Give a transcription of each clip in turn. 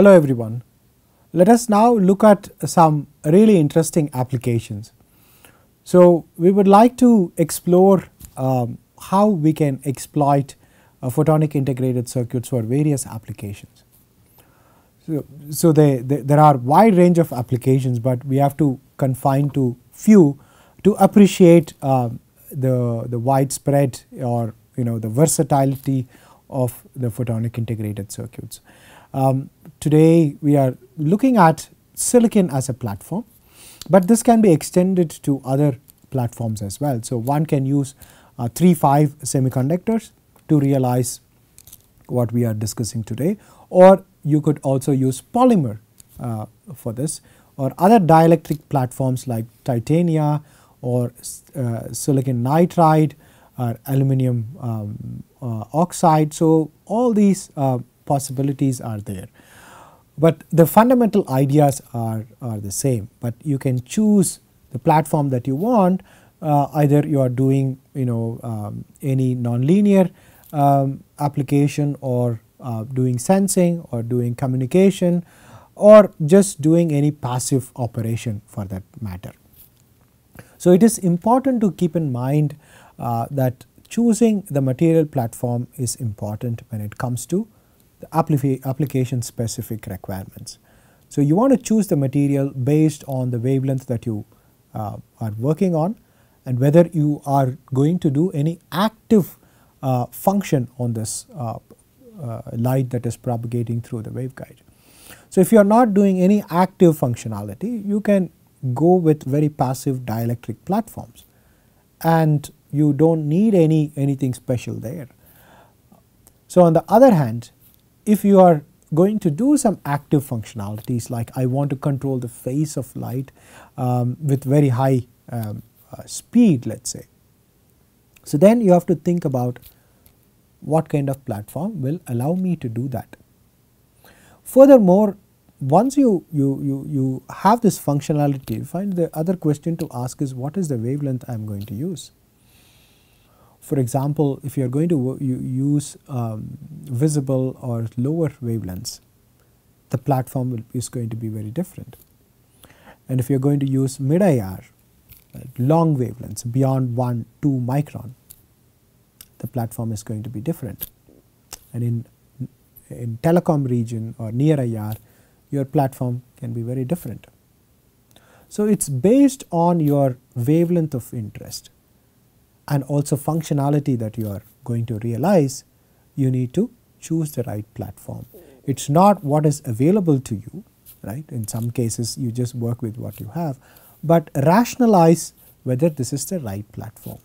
Hello everyone. Let us now look at some really interesting applications. So, we would like to explore um, how we can exploit uh, photonic integrated circuits for various applications. So, so they, they, there are wide range of applications, but we have to confine to few to appreciate uh, the, the widespread or you know the versatility of the photonic integrated circuits. Um, today we are looking at silicon as a platform, but this can be extended to other platforms as well. So, one can use uh, 3 5 semiconductors to realize what we are discussing today or you could also use polymer uh, for this or other dielectric platforms like titania or uh, silicon nitride or aluminum um, uh, oxide. So, all these uh, possibilities are there. But the fundamental ideas are, are the same, but you can choose the platform that you want uh, either you are doing you know um, any nonlinear um, application or uh, doing sensing or doing communication or just doing any passive operation for that matter. So, it is important to keep in mind uh, that choosing the material platform is important when it comes to the application specific requirements. So you want to choose the material based on the wavelength that you uh, are working on and whether you are going to do any active uh, function on this uh, uh light that is propagating through the waveguide. So if you are not doing any active functionality you can go with very passive dielectric platforms and you do not need any anything special there. So on the other hand if you are going to do some active functionalities like I want to control the phase of light um, with very high um, uh, speed let us say. So then you have to think about what kind of platform will allow me to do that. Furthermore, once you, you, you, you have this functionality find the other question to ask is what is the wavelength I am going to use. For example, if you are going to use um, visible or lower wavelengths, the platform is going to be very different. And if you are going to use mid IR, uh, long wavelengths beyond 1, 2 micron, the platform is going to be different. And in, in telecom region or near IR, your platform can be very different. So, it is based on your wavelength of interest and also functionality that you are going to realize, you need to choose the right platform. It is not what is available to you, right. In some cases, you just work with what you have, but rationalize whether this is the right platform.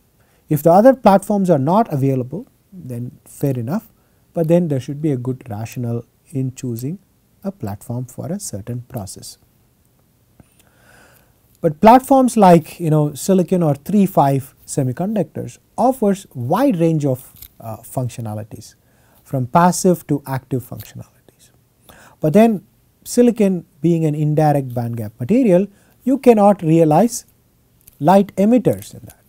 If the other platforms are not available, then fair enough, but then there should be a good rationale in choosing a platform for a certain process. But platforms like you know silicon or 3-5 semiconductors offers wide range of uh, functionalities from passive to active functionalities. But then silicon being an indirect bandgap material you cannot realize light emitters in that.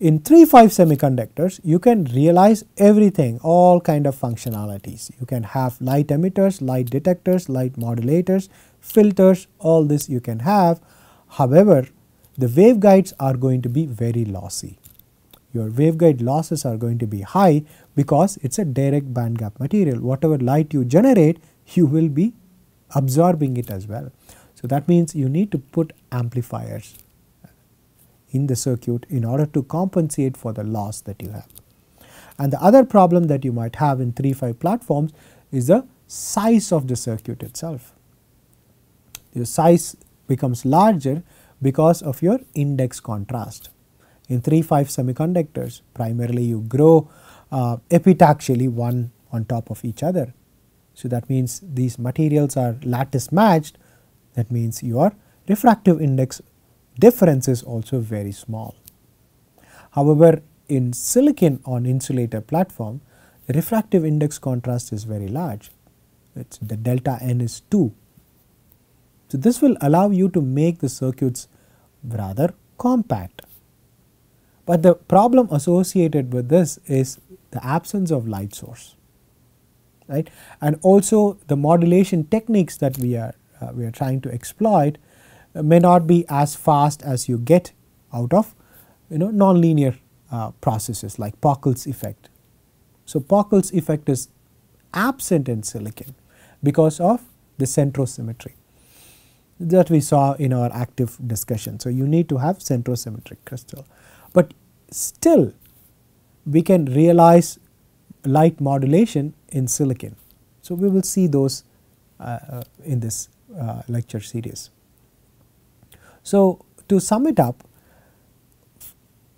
In 3-5 semiconductors you can realize everything all kind of functionalities you can have light emitters, light detectors, light modulators filters all this you can have. However, the waveguides are going to be very lossy. Your waveguide losses are going to be high because it is a direct bandgap material. Whatever light you generate, you will be absorbing it as well. So, that means you need to put amplifiers in the circuit in order to compensate for the loss that you have. And the other problem that you might have in 3-5 platforms is the size of the circuit itself your size becomes larger because of your index contrast. In three-five semiconductors primarily you grow uh, epitaxially one on top of each other. So, that means these materials are lattice matched that means your refractive index difference is also very small. However, in silicon on insulator platform the refractive index contrast is very large it is the delta n is 2 so, this will allow you to make the circuits rather compact. But the problem associated with this is the absence of light source right and also the modulation techniques that we are uh, we are trying to exploit uh, may not be as fast as you get out of you know nonlinear uh, processes like Pockels effect. So Pockels effect is absent in silicon because of the centrosymmetry that we saw in our active discussion. So, you need to have centrosymmetric crystal, but still we can realize light modulation in silicon. So, we will see those uh, uh in this uh, lecture series. So, to sum it up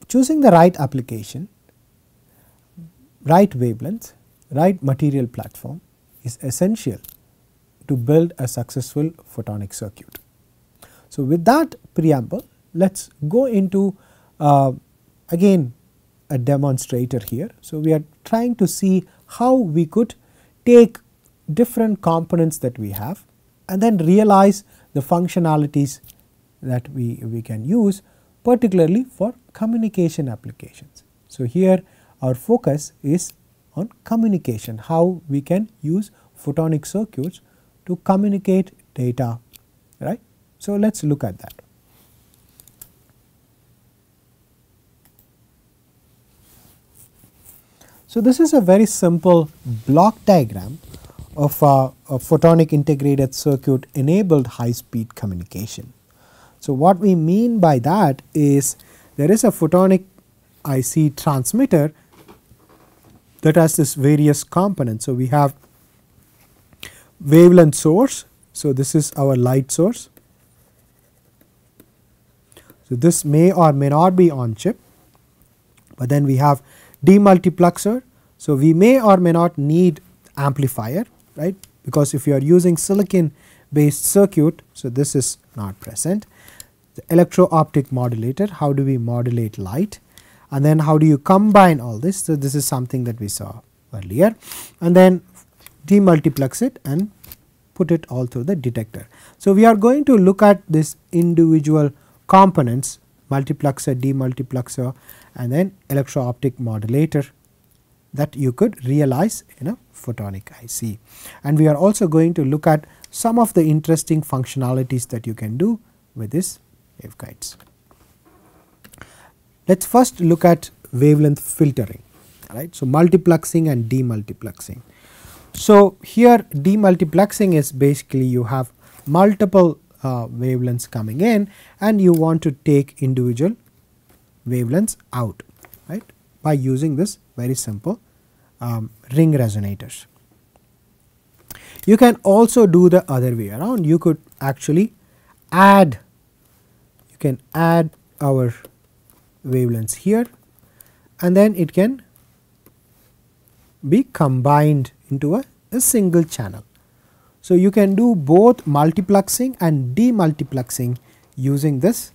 choosing the right application, right wavelength, right material platform is essential to build a successful photonic circuit. So, with that preamble let us go into uh, again a demonstrator here. So, we are trying to see how we could take different components that we have and then realize the functionalities that we, we can use particularly for communication applications. So, here our focus is on communication, how we can use photonic circuits to communicate data right. So, let us look at that. So, this is a very simple block diagram of a, a photonic integrated circuit enabled high speed communication. So, what we mean by that is there is a photonic IC transmitter that has this various components. So, we have wavelength source. So, this is our light source. So, this may or may not be on chip, but then we have demultiplexer. So, we may or may not need amplifier right because if you are using silicon based circuit. So, this is not present. The electro optic modulator how do we modulate light and then how do you combine all this. So, this is something that we saw earlier and then demultiplex it and put it all through the detector. So, we are going to look at this individual components multiplexer, demultiplexer and then electro-optic modulator that you could realize in a photonic IC. And we are also going to look at some of the interesting functionalities that you can do with these waveguides. Let us first look at wavelength filtering, right. So, multiplexing and demultiplexing. So, here demultiplexing is basically you have multiple uh, wavelengths coming in and you want to take individual wavelengths out right by using this very simple um, ring resonators. You can also do the other way around you could actually add you can add our wavelengths here and then it can be combined into a a single channel. So, you can do both multiplexing and demultiplexing using this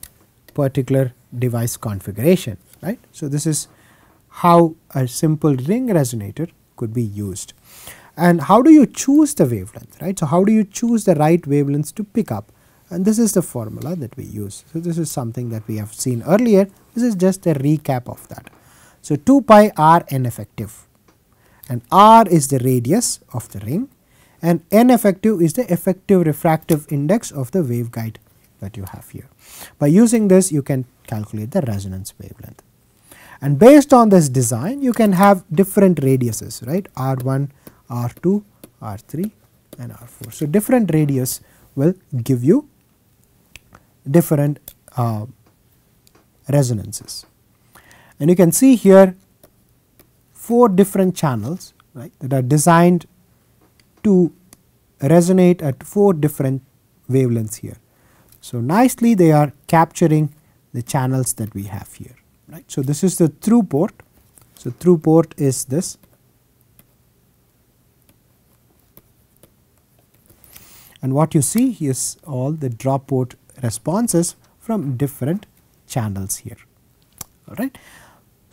particular device configuration right. So, this is how a simple ring resonator could be used and how do you choose the wavelength right. So, how do you choose the right wavelengths to pick up and this is the formula that we use. So, this is something that we have seen earlier this is just a recap of that. So, 2 pi r n effective and r is the radius of the ring and n effective is the effective refractive index of the waveguide that you have here. By using this you can calculate the resonance wavelength. And based on this design you can have different radiuses right r1, r2, r3 and r4. So, different radius will give you different uh, resonances. And you can see here 4 different channels right that are designed to resonate at 4 different wavelengths here. So, nicely they are capturing the channels that we have here right. So, this is the through port. So, through port is this and what you see is all the drop port responses from different channels here alright.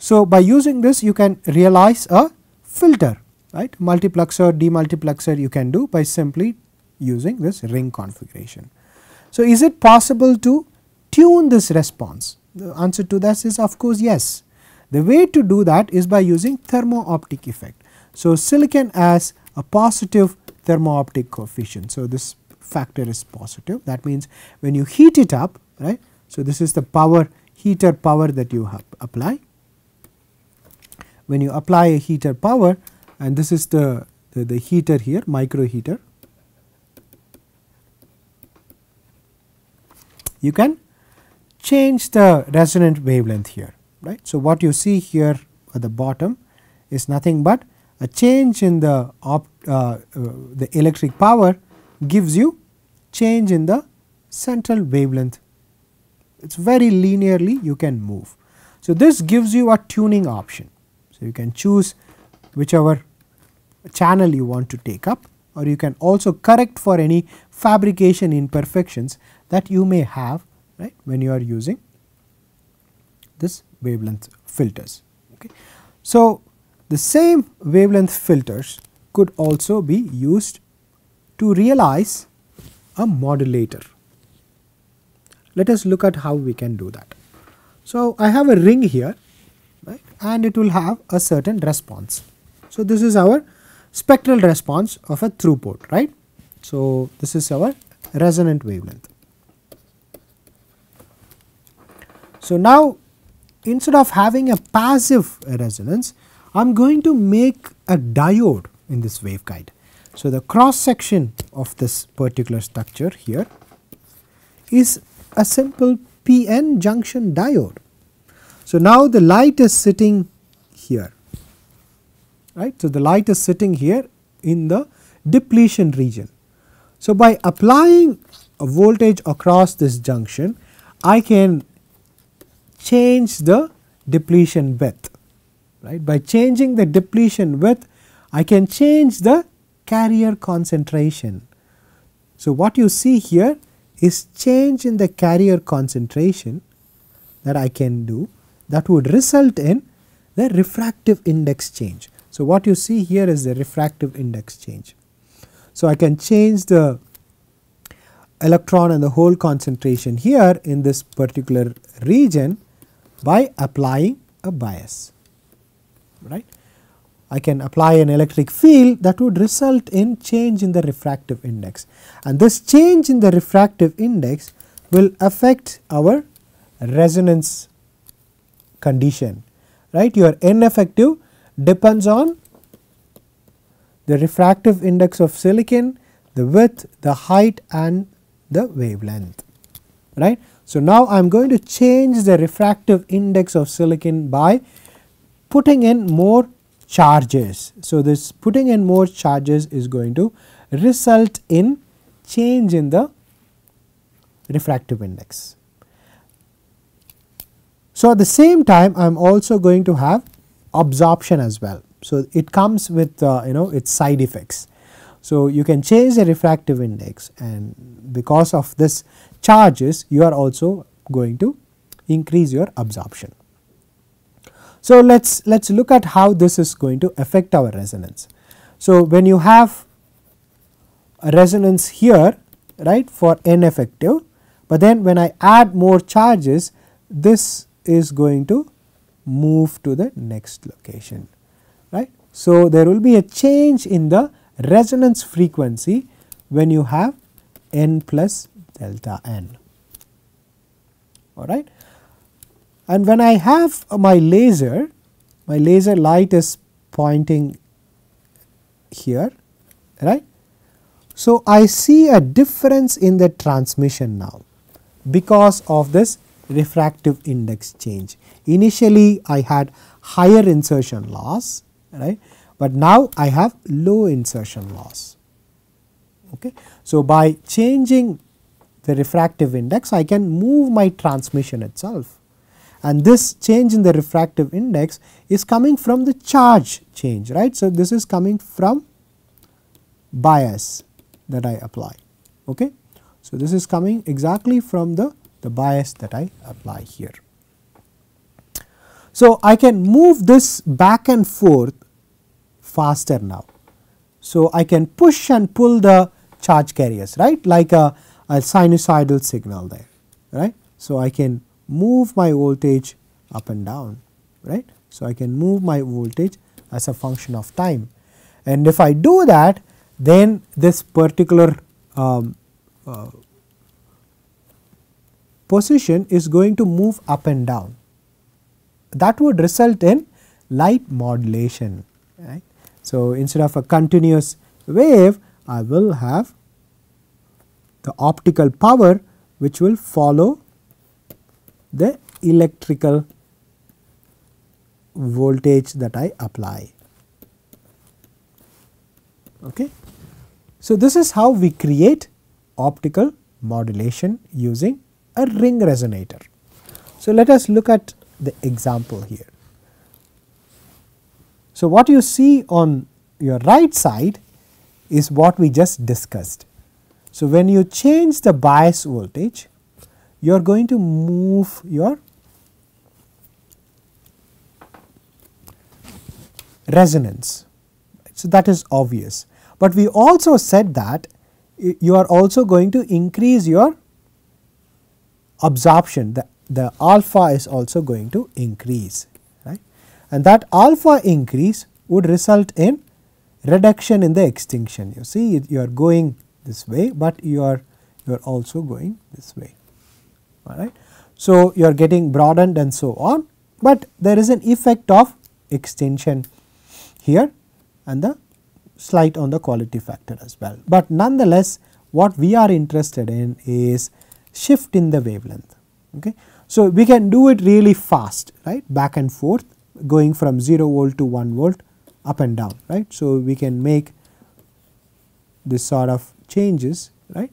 So, by using this you can realize a filter right multiplexer demultiplexer you can do by simply using this ring configuration. So, is it possible to tune this response? The answer to this is of course yes. The way to do that is by using thermo-optic effect. So, silicon has a positive thermo-optic coefficient. So, this factor is positive that means when you heat it up right. So, this is the power heater power that you have apply when you apply a heater power and this is the, the, the heater here micro heater. You can change the resonant wavelength here right. So, what you see here at the bottom is nothing but a change in the op, uh, uh, the electric power gives you change in the central wavelength. It is very linearly you can move. So, this gives you a tuning option. So, you can choose whichever channel you want to take up or you can also correct for any fabrication imperfections that you may have right when you are using this wavelength filters. Okay. So, the same wavelength filters could also be used to realize a modulator. Let us look at how we can do that. So, I have a ring here right? and it will have a certain response. So, this is our spectral response of a throughput, right. So, this is our resonant wavelength. So, now instead of having a passive resonance, I am going to make a diode in this waveguide. So, the cross section of this particular structure here is a simple PN junction diode so, now the light is sitting here right. So, the light is sitting here in the depletion region. So, by applying a voltage across this junction I can change the depletion width right. By changing the depletion width I can change the carrier concentration. So, what you see here is change in the carrier concentration that I can do that would result in the refractive index change. So, what you see here is the refractive index change. So, I can change the electron and the hole concentration here in this particular region by applying a bias, right. I can apply an electric field that would result in change in the refractive index and this change in the refractive index will affect our resonance condition right your n effective depends on the refractive index of silicon the width the height and the wavelength right so now i am going to change the refractive index of silicon by putting in more charges so this putting in more charges is going to result in change in the refractive index so, at the same time I am also going to have absorption as well. So, it comes with uh, you know its side effects. So, you can change the refractive index and because of this charges you are also going to increase your absorption. So, let us let us look at how this is going to affect our resonance. So, when you have a resonance here right for n effective, but then when I add more charges this is going to move to the next location right. So, there will be a change in the resonance frequency when you have n plus delta n alright. And when I have my laser, my laser light is pointing here right. So, I see a difference in the transmission now because of this refractive index change. Initially I had higher insertion loss right, but now I have low insertion loss. Okay. So, by changing the refractive index I can move my transmission itself and this change in the refractive index is coming from the charge change right. So, this is coming from bias that I apply. Okay. So, this is coming exactly from the the bias that I apply here. So, I can move this back and forth faster now. So, I can push and pull the charge carriers right like a, a sinusoidal signal there right. So, I can move my voltage up and down right. So, I can move my voltage as a function of time and if I do that then this particular um, uh, position is going to move up and down. That would result in light modulation. Right? So, instead of a continuous wave, I will have the optical power which will follow the electrical voltage that I apply. Okay. So, this is how we create optical modulation using a ring resonator. So, let us look at the example here. So, what you see on your right side is what we just discussed. So, when you change the bias voltage, you are going to move your resonance. So, that is obvious, but we also said that you are also going to increase your absorption the, the alpha is also going to increase right and that alpha increase would result in reduction in the extinction you see you are going this way but you are you are also going this way all right so you are getting broadened and so on but there is an effect of extension here and the slight on the quality factor as well but nonetheless what we are interested in is shift in the wavelength. Okay. So, we can do it really fast right back and forth going from 0 volt to 1 volt up and down right. So, we can make this sort of changes right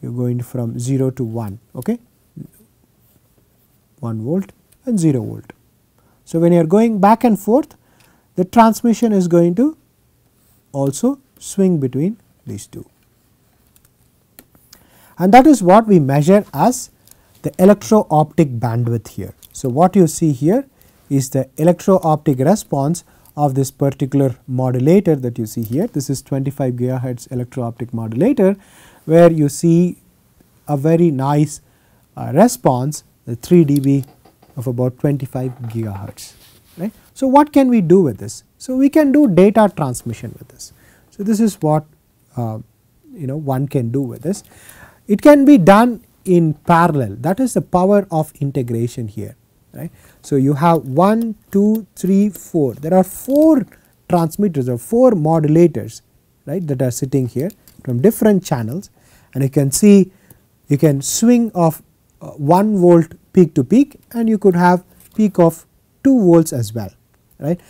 you are going from 0 to 1 okay 1 volt and 0 volt. So, when you are going back and forth the transmission is going to also swing between these two and that is what we measure as the electro optic bandwidth here. So, what you see here is the electro optic response of this particular modulator that you see here. This is 25 gigahertz electro optic modulator where you see a very nice uh, response the uh, 3 dB of about 25 gigahertz. Right? So, what can we do with this? So, we can do data transmission with this. So, this is what uh, you know one can do with this it can be done in parallel that is the power of integration here right. So, you have 1, 2, 3, 4 there are 4 transmitters or 4 modulators right that are sitting here from different channels and you can see you can swing of uh, 1 volt peak to peak and you could have peak of 2 volts as well right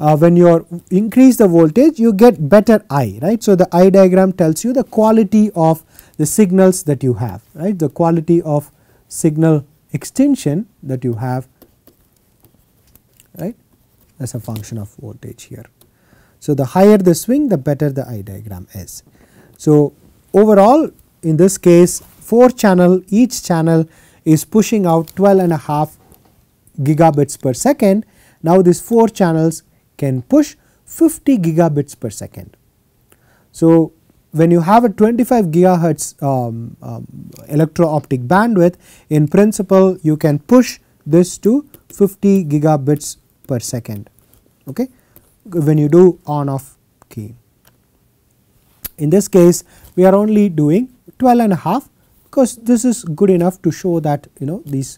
uh, when you increase the voltage you get better I right. So, the I diagram tells you the quality of the signals that you have right the quality of signal extension that you have right as a function of voltage here. So, the higher the swing the better the I diagram is. So, overall in this case 4 channel each channel is pushing out 12 and a half gigabits per second. Now, these 4 channels can push 50 gigabits per second. So, when you have a 25 gigahertz um, um, electro optic bandwidth in principle you can push this to 50 gigabits per second okay when you do on off key. In this case we are only doing 12 and a half because this is good enough to show that you know these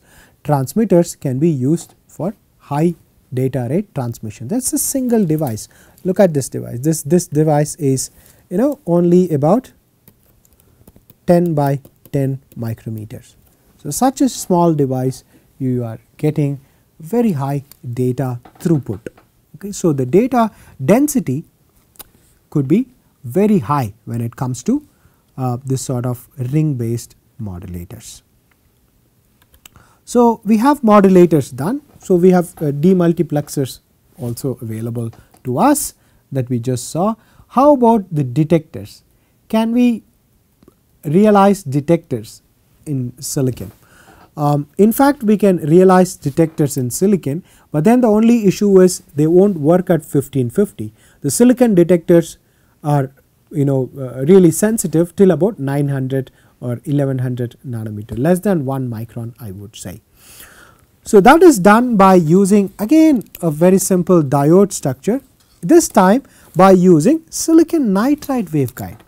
transmitters can be used for high data rate transmission. That is a single device. Look at this device. This, this device is you know only about 10 by 10 micrometers. So, such a small device you are getting very high data throughput. Okay. So, the data density could be very high when it comes to uh, this sort of ring based modulators. So, we have modulators done so, we have uh, demultiplexers also available to us that we just saw. How about the detectors? Can we realize detectors in silicon? Um, in fact, we can realize detectors in silicon, but then the only issue is they won't work at 1550. The silicon detectors are you know uh, really sensitive till about 900 or 1100 nanometer, less than 1 micron I would say. So, that is done by using again a very simple diode structure this time by using silicon nitride waveguide.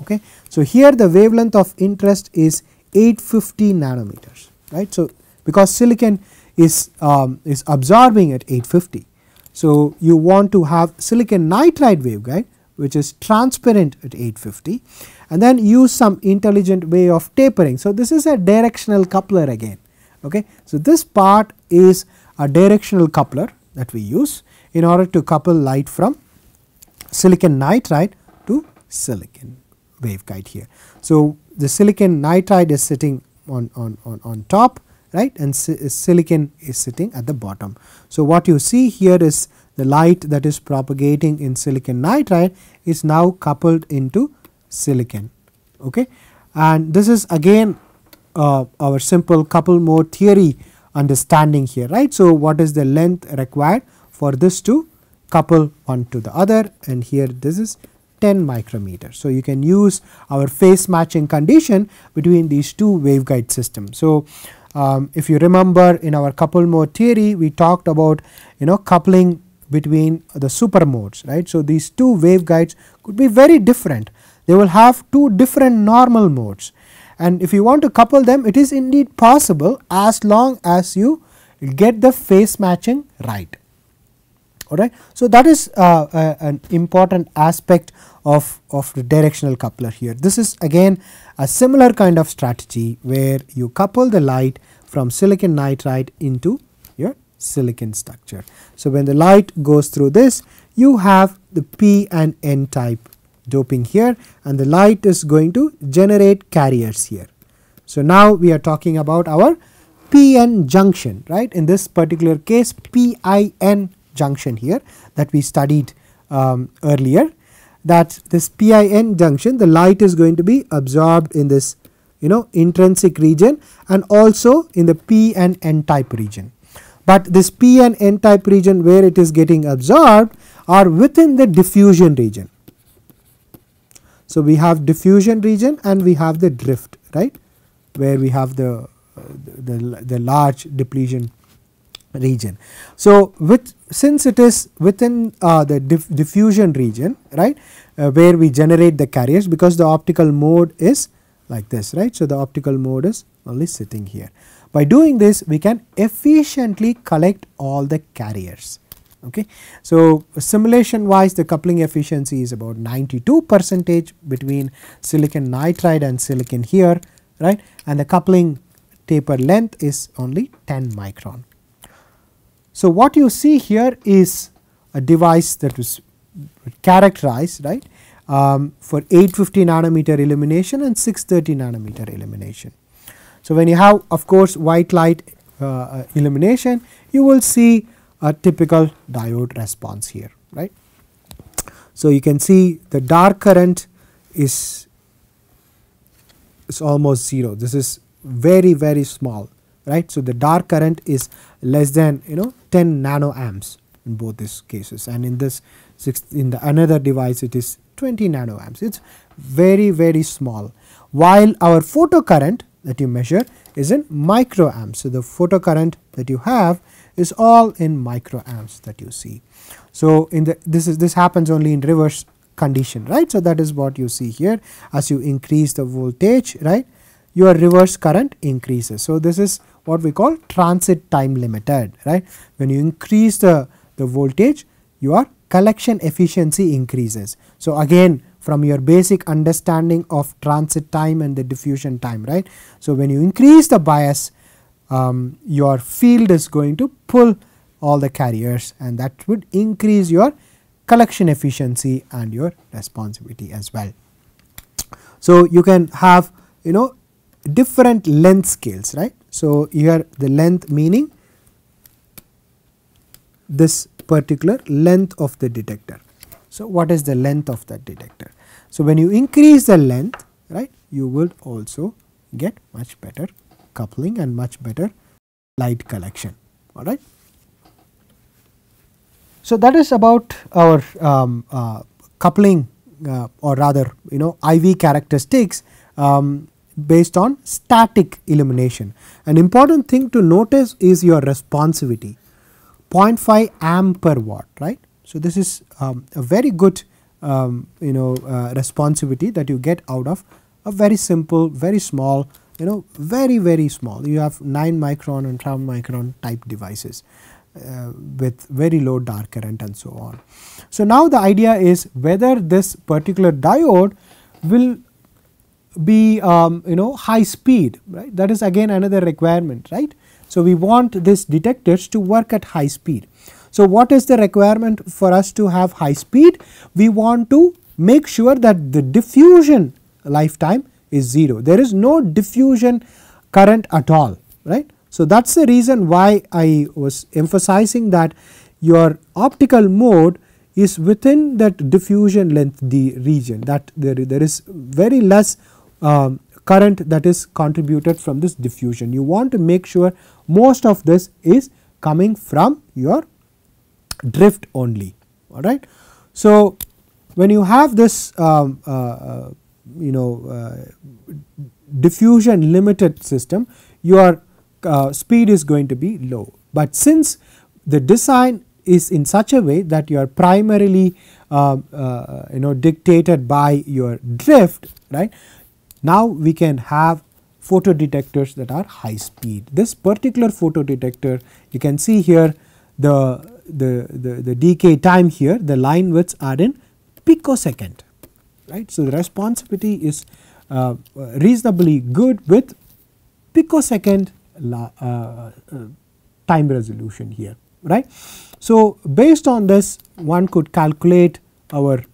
Okay. So, here the wavelength of interest is 850 nanometers right. So, because silicon is, um, is absorbing at 850. So, you want to have silicon nitride waveguide which is transparent at 850 and then use some intelligent way of tapering. So, this is a directional coupler again Okay. So, this part is a directional coupler that we use in order to couple light from silicon nitride to silicon waveguide here. So, the silicon nitride is sitting on, on, on, on top right and si uh, silicon is sitting at the bottom. So, what you see here is the light that is propagating in silicon nitride is now coupled into silicon. Okay. And this is again uh, our simple couple more theory understanding here right. So, what is the length required for this to couple one to the other and here this is 10 micrometer. So, you can use our phase matching condition between these two waveguide systems. So, um, if you remember in our couple mode theory we talked about you know coupling between the super modes right. So, these two waveguides could be very different they will have two different normal modes and if you want to couple them it is indeed possible as long as you get the face matching right. Alright. So, that is uh, uh, an important aspect of, of the directional coupler here. This is again a similar kind of strategy where you couple the light from silicon nitride into your silicon structure. So, when the light goes through this you have the P and N type doping here and the light is going to generate carriers here. So, now we are talking about our PN junction right in this particular case PIN junction here that we studied um, earlier that this PIN junction the light is going to be absorbed in this you know intrinsic region and also in the P and N type region. But this P and N type region where it is getting absorbed are within the diffusion region. So, we have diffusion region and we have the drift right where we have the, uh, the, the, the large depletion region. So, with since it is within uh, the diff diffusion region right uh, where we generate the carriers because the optical mode is like this right. So, the optical mode is only sitting here. By doing this we can efficiently collect all the carriers. Okay. So, simulation wise the coupling efficiency is about 92 percentage between silicon nitride and silicon here right and the coupling taper length is only 10 micron. So, what you see here is a device that was characterized right um, for 850 nanometer illumination and 630 nanometer illumination. So, when you have of course white light uh, uh illumination you will see a typical diode response here right. So, you can see the dark current is is almost 0 this is very very small right. So, the dark current is less than you know 10 nano amps in both these cases and in this in the another device it is 20 nano amps it is very very small while our photocurrent that you measure is in micro amps. So, the photocurrent that you have is all in microamps that you see. So, in the this is this happens only in reverse condition right. So, that is what you see here as you increase the voltage right your reverse current increases. So, this is what we call transit time limited right when you increase the, the voltage your collection efficiency increases. So, again from your basic understanding of transit time and the diffusion time right. So, when you increase the bias um, your field is going to pull all the carriers and that would increase your collection efficiency and your responsivity as well. So, you can have you know different length scales right. So, here the length meaning this particular length of the detector. So, what is the length of that detector? So, when you increase the length right you will also get much better coupling and much better light collection all right. So, that is about our um, uh, coupling uh, or rather you know IV characteristics um, based on static illumination. An important thing to notice is your responsivity 0.5 amp per watt right. So, this is um, a very good um, you know uh, responsivity that you get out of a very simple very small you know very very small you have 9 micron and 12 micron type devices uh, with very low dark current and so on. So, now the idea is whether this particular diode will be um, you know high speed right that is again another requirement right. So, we want these detectors to work at high speed. So, what is the requirement for us to have high speed? We want to make sure that the diffusion lifetime is 0. There is no diffusion current at all, right. So, that is the reason why I was emphasizing that your optical mode is within that diffusion length the region that there, there is very less um, current that is contributed from this diffusion. You want to make sure most of this is coming from your drift only alright. So, when you have this um, uh, uh you know uh, diffusion limited system your uh, speed is going to be low. But since the design is in such a way that you are primarily uh, uh, you know dictated by your drift right now we can have photo detectors that are high speed this particular photo detector you can see here the the the, the decay time here the line widths are in picosecond right. So, the responsivity is uh, reasonably good with picosecond la, uh, uh, time resolution here right. So, based on this one could calculate our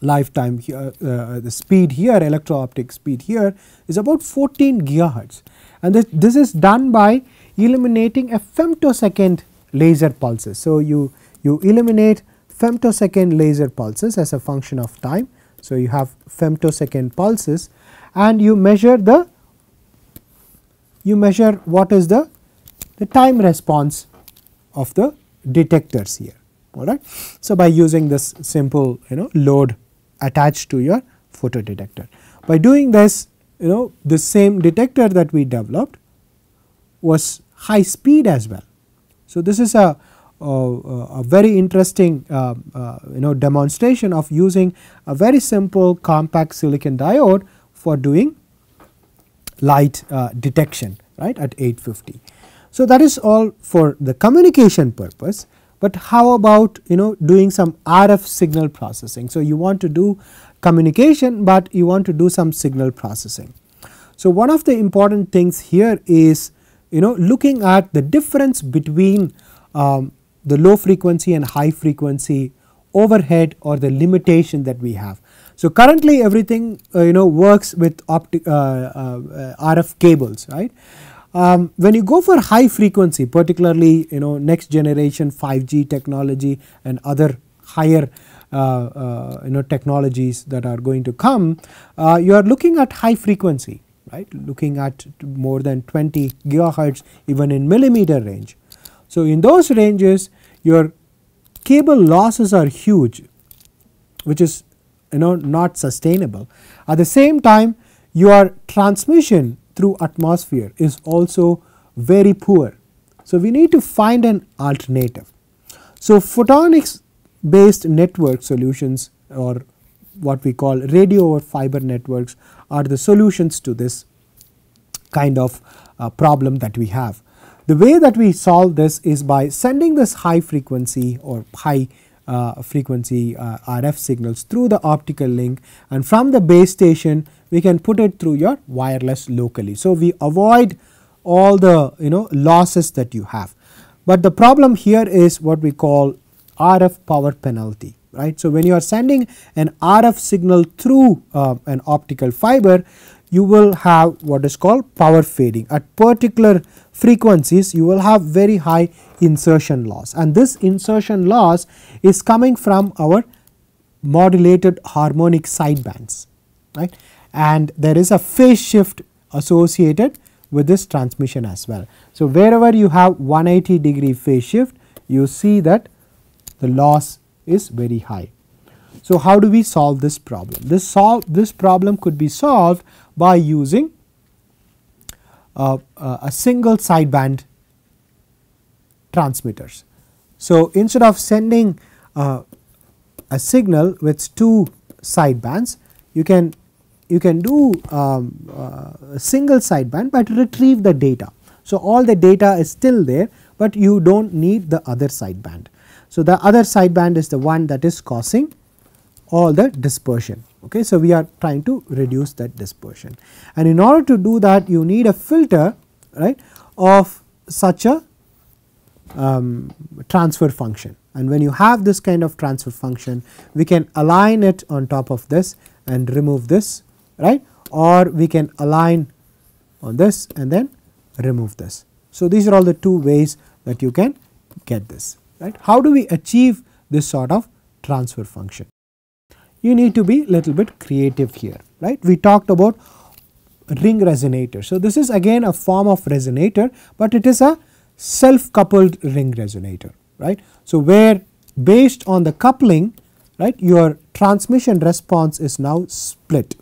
lifetime here uh, uh, the speed here electro optic speed here is about 14 gigahertz and this, this is done by eliminating a femtosecond laser pulses. So, you, you eliminate femtosecond laser pulses as a function of time so, you have femtosecond pulses and you measure the you measure what is the the time response of the detectors here alright. So, by using this simple you know load attached to your photo detector. By doing this you know the same detector that we developed was high speed as well. So, this is a uh, a very interesting uh, uh, you know demonstration of using a very simple compact silicon diode for doing light detection right at 850. So, that is all for the communication purpose, but how about you know doing some RF signal processing. So, you want to do communication, but you want to do some signal processing. So, one of the important things here is you know looking at the difference between um, the low frequency and high frequency overhead or the limitation that we have. So currently everything uh, you know works with optic, uh, uh, RF cables right. Um, when you go for high frequency particularly you know next generation 5G technology and other higher uh, uh, you know technologies that are going to come uh, you are looking at high frequency right looking at more than 20 gigahertz even in millimeter range. So in those ranges your cable losses are huge which is you know not sustainable. At the same time your transmission through atmosphere is also very poor. So, we need to find an alternative. So, photonics based network solutions or what we call radio or fiber networks are the solutions to this kind of uh, problem that we have. The way that we solve this is by sending this high frequency or high uh, frequency uh, RF signals through the optical link and from the base station we can put it through your wireless locally. So, we avoid all the you know losses that you have, but the problem here is what we call RF power penalty right. So, when you are sending an RF signal through uh, an optical fiber you will have what is called power fading. At particular frequencies you will have very high insertion loss and this insertion loss is coming from our modulated harmonic sidebands right and there is a phase shift associated with this transmission as well. So, wherever you have 180 degree phase shift you see that the loss is very high. So, how do we solve this problem? This solve this problem could be solved by using uh, uh, a single sideband transmitters. So, instead of sending uh, a signal with two sidebands, you can you can do um, uh, a single sideband, but retrieve the data. So, all the data is still there, but you do not need the other sideband. So, the other sideband is the one that is causing all the dispersion. Okay. So, we are trying to reduce that dispersion and in order to do that you need a filter right of such a um, transfer function and when you have this kind of transfer function we can align it on top of this and remove this right or we can align on this and then remove this. So, these are all the two ways that you can get this right. How do we achieve this sort of transfer function? you need to be little bit creative here right. We talked about ring resonator. So, this is again a form of resonator, but it is a self coupled ring resonator right. So, where based on the coupling right your transmission response is now split.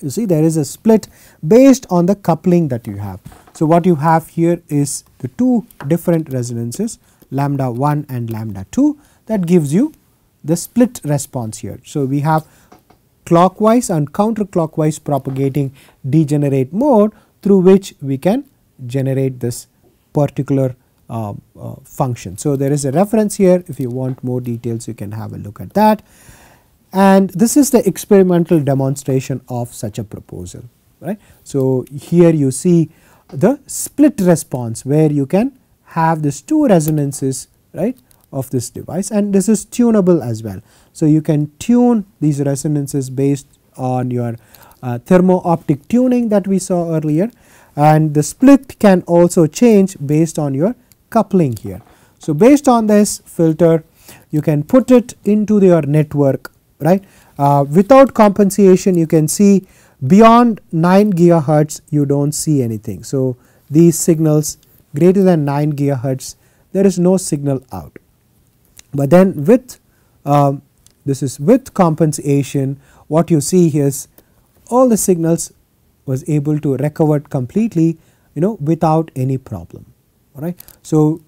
You see there is a split based on the coupling that you have. So, what you have here is the two different resonances lambda 1 and lambda 2 that gives you the split response here. So, we have clockwise and counterclockwise propagating degenerate mode through which we can generate this particular uh, uh, function. So, there is a reference here if you want more details you can have a look at that and this is the experimental demonstration of such a proposal right. So, here you see the split response where you can have these two resonances right of this device and this is tunable as well. So, you can tune these resonances based on your uh, thermo optic tuning that we saw earlier and the split can also change based on your coupling here. So, based on this filter you can put it into your network right. Uh, without compensation you can see beyond 9 gigahertz you do not see anything. So, these signals greater than 9 gigahertz there is no signal out. But then with um, this is with compensation what you see is all the signals was able to recover completely you know without any problem alright. So,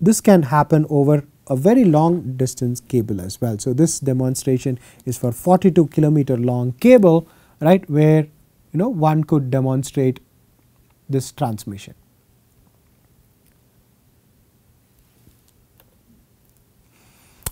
this can happen over a very long distance cable as well. So, this demonstration is for 42 kilometer long cable right where you know one could demonstrate this transmission.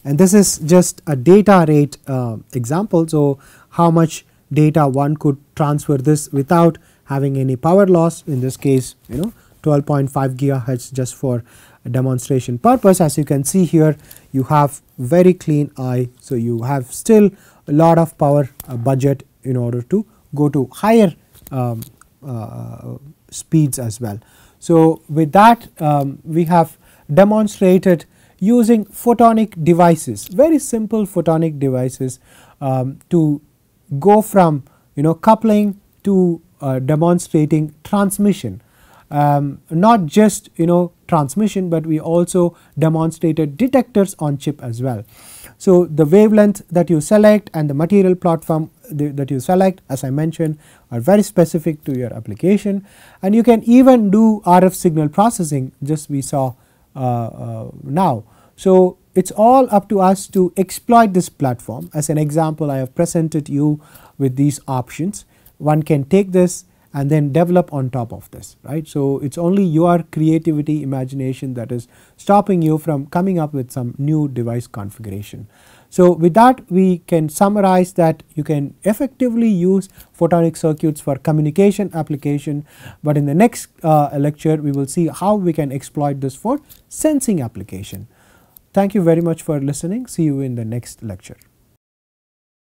and this is just a data rate uh, example. So, how much data one could transfer this without having any power loss in this case you know 12.5 gigahertz just for demonstration purpose as you can see here you have very clean eye. So, you have still a lot of power uh, budget in order to go to higher um, uh, speeds as well. So, with that um, we have demonstrated using photonic devices, very simple photonic devices um, to go from you know coupling to uh, demonstrating transmission. Um, not just you know transmission, but we also demonstrated detectors on chip as well. So, the wavelength that you select and the material platform that you select as I mentioned are very specific to your application and you can even do RF signal processing just we saw uh, uh, now. So, it is all up to us to exploit this platform as an example I have presented you with these options. One can take this and then develop on top of this right. So, it is only your creativity imagination that is stopping you from coming up with some new device configuration. So, with that we can summarize that you can effectively use photonic circuits for communication application, but in the next uh, lecture we will see how we can exploit this for sensing application. Thank you very much for listening. See you in the next lecture.